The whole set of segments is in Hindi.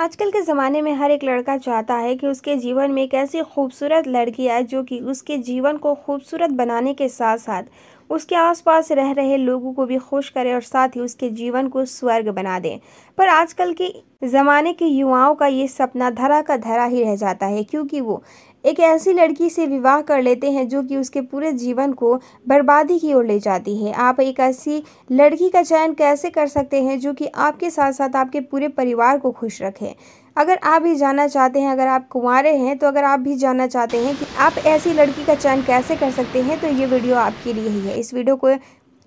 आजकल के ज़माने में हर एक लड़का चाहता है कि उसके जीवन में एक ऐसी खूबसूरत लड़की आए जो कि उसके जीवन को खूबसूरत बनाने के साथ साथ उसके आसपास रह रहे लोगों को भी खुश करें और साथ ही उसके जीवन को स्वर्ग बना दें पर आजकल के ज़माने के युवाओं का ये सपना धरा का धरा ही रह जाता है क्योंकि वो एक ऐसी लड़की से विवाह कर लेते हैं जो कि उसके पूरे जीवन को बर्बादी की ओर ले जाती है आप एक ऐसी लड़की का चयन कैसे कर सकते हैं जो कि आपके साथ साथ आपके पूरे परिवार को खुश रखे अगर आप भी जाना चाहते हैं अगर आप कुंवारे हैं तो अगर आप भी जानना चाहते हैं कि आप ऐसी लड़की का चयन कैसे कर सकते हैं तो ये वीडियो आपके लिए ही है इस वीडियो को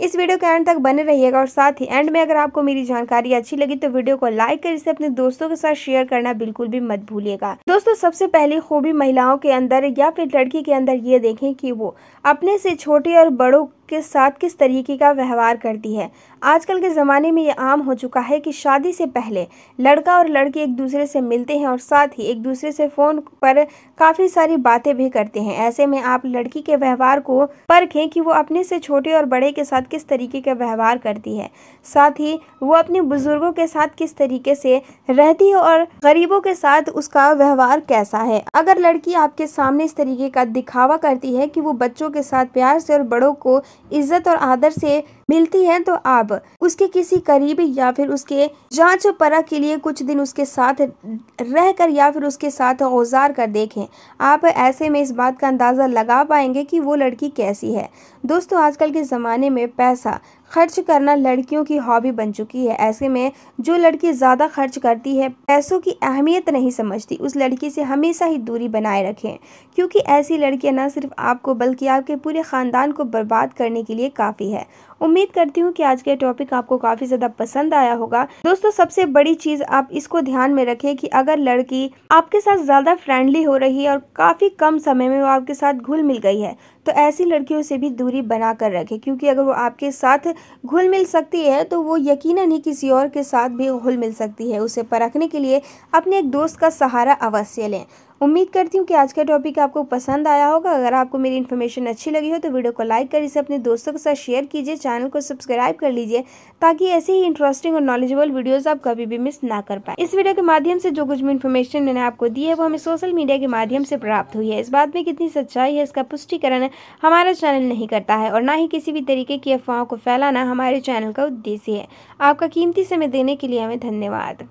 इस वीडियो के एंड तक बने रहिएगा और साथ ही एंड में अगर आपको मेरी जानकारी अच्छी लगी तो वीडियो को लाइक कर इसे अपने दोस्तों के साथ शेयर करना बिल्कुल भी मत भूलिएगा दोस्तों सबसे पहली खूबी महिलाओं के अंदर या फिर लड़की के अंदर ये देखें कि वो अपने से छोटे और बड़ों के साथ किस तरीके का व्यवहार करती है आजकल के ज़माने में ये आम हो चुका है कि शादी से पहले लड़का और लड़की एक दूसरे से मिलते हैं और साथ ही एक दूसरे से फ़ोन पर काफ़ी सारी बातें भी करते हैं ऐसे में आप लड़की के व्यवहार को परखें कि वो अपने से छोटे और बड़े के साथ किस तरीके का व्यवहार करती है साथ ही वो अपने बुज़ुर्गों के साथ किस तरीके से रहती है और गरीबों के साथ उसका व्यवहार कैसा है अगर लड़की आपके सामने इस तरीके का दिखावा करती है कि वो बच्चों के साथ प्यार से और बड़ों को इज़्ज़त और आदर से मिलती है तो आप उसके किसी करीबी या फिर उसके जांच परख के लिए कुछ दिन उसके साथ रहकर या फिर उसके साथ औजार कर देखें आप ऐसे में इस बात का अंदाज़ा लगा पाएंगे कि वो लड़की कैसी है दोस्तों आजकल के ज़माने में पैसा खर्च करना लड़कियों की हॉबी बन चुकी है ऐसे में जो लड़की ज़्यादा खर्च करती है पैसों की अहमियत नहीं समझती उस लड़की से हमेशा ही दूरी बनाए रखें क्योंकि ऐसी लड़कियां न सिर्फ आपको बल्कि आपके पूरे ख़ानदान को बर्बाद करने के लिए काफ़ी है उम्मीद उम्मीद करती हूँ कि आज का टॉपिक आपको काफ़ी ज़्यादा पसंद आया होगा दोस्तों सबसे बड़ी चीज़ आप इसको ध्यान में रखें कि अगर लड़की आपके साथ ज़्यादा फ्रेंडली हो रही है और काफ़ी कम समय में वो आपके साथ घुल मिल गई है तो ऐसी लड़कियों से भी दूरी बना कर रखें क्योंकि अगर वो आपके साथ घुल मिल सकती है तो वो यकीनन ही किसी और के साथ भी घुल मिल सकती है उसे परखने के लिए अपने एक दोस्त का सहारा अवश्य लें उम्मीद करती हूँ कि आज का टॉपिक आपको पसंद आया होगा अगर आपको मेरी इन्फॉर्मेशन अच्छी लगी हो तो वीडियो को लाइक कर इसे अपने दोस्तों के साथ शेयर कीजिए चैनल को सब्सक्राइब कर लीजिए ताकि ऐसे ही इंटरेस्टिंग और नॉलेजेबल वीडियोस आप कभी भी मिस ना कर पाए इस वीडियो के माध्यम से जो कुछ भी इन्फॉर्मेशन मैंने आपको दी है वो हमें सोशल मीडिया के माध्यम से प्राप्त हुई है इस बात में कितनी सच्चाई है इसका पुष्टिकरण हमारा चैनल नहीं करता है और ना ही किसी भी तरीके की अफवाहों को फैलाना हमारे चैनल का उद्देश्य है आपका कीमती समय देने के लिए हमें धन्यवाद